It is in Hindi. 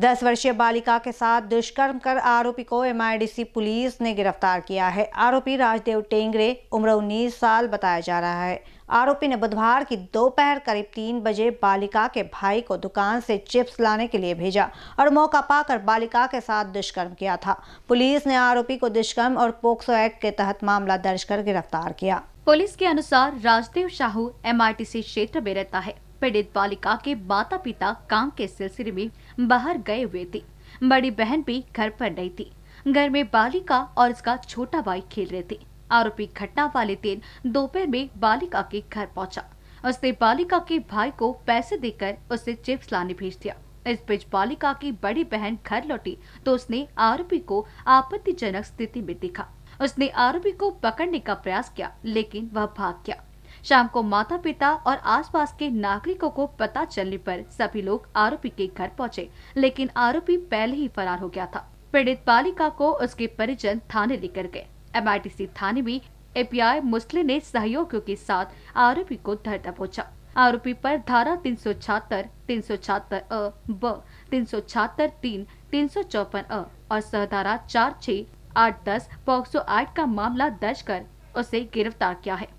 दस वर्षीय बालिका के साथ दुष्कर्म कर आरोपी को एमआईडीसी पुलिस ने गिरफ्तार किया है आरोपी राजदेव टेंगरे उम्र 19 साल बताया जा रहा है आरोपी ने बुधवार की दोपहर करीब तीन बजे बालिका के भाई को दुकान से चिप्स लाने के लिए भेजा और मौका पाकर बालिका के साथ दुष्कर्म किया था पुलिस ने आरोपी को दुष्कर्म और पोक्सो एक्ट के तहत मामला दर्ज कर गिरफ्तार किया पुलिस के अनुसार राजदेव शाहू एम क्षेत्र में रहता है पीड़ित बालिका के माता पिता काम के सिलसिले में बाहर गए हुए थे बड़ी बहन भी घर पर नहीं थी घर में बालिका और उसका छोटा भाई खेल रहे थे आरोपी घटना वाले दिन दोपहर में बालिका के घर पहुंचा उसने बालिका के भाई को पैसे देकर उसे चिप्स लाने भेज दिया इस बीच बालिका की बड़ी बहन घर लौटी तो उसने आरोपी को आपत्तिजनक स्थिति में देखा उसने आरोपी को पकड़ने का प्रयास किया लेकिन वह भाग गया शाम को माता पिता और आसपास के नागरिकों को पता चलने पर सभी लोग आरोपी के घर पहुंचे लेकिन आरोपी पहले ही फरार हो गया था पीड़ित बालिका को उसके परिजन थाने लेकर गए एम थाने में एपीआई पी ने सहयोगियों के साथ आरोपी को धर दबोचा आरोपी पर धारा तीन सौ छहत्तर तीन सौ छहत्तर अ ब तीन सौ छहत्तर तीन तीन सौ चौपन अ और सहधारा चार छह आठ दस पॉक्सो आठ का मामला दर्ज कर उसे गिरफ्तार किया है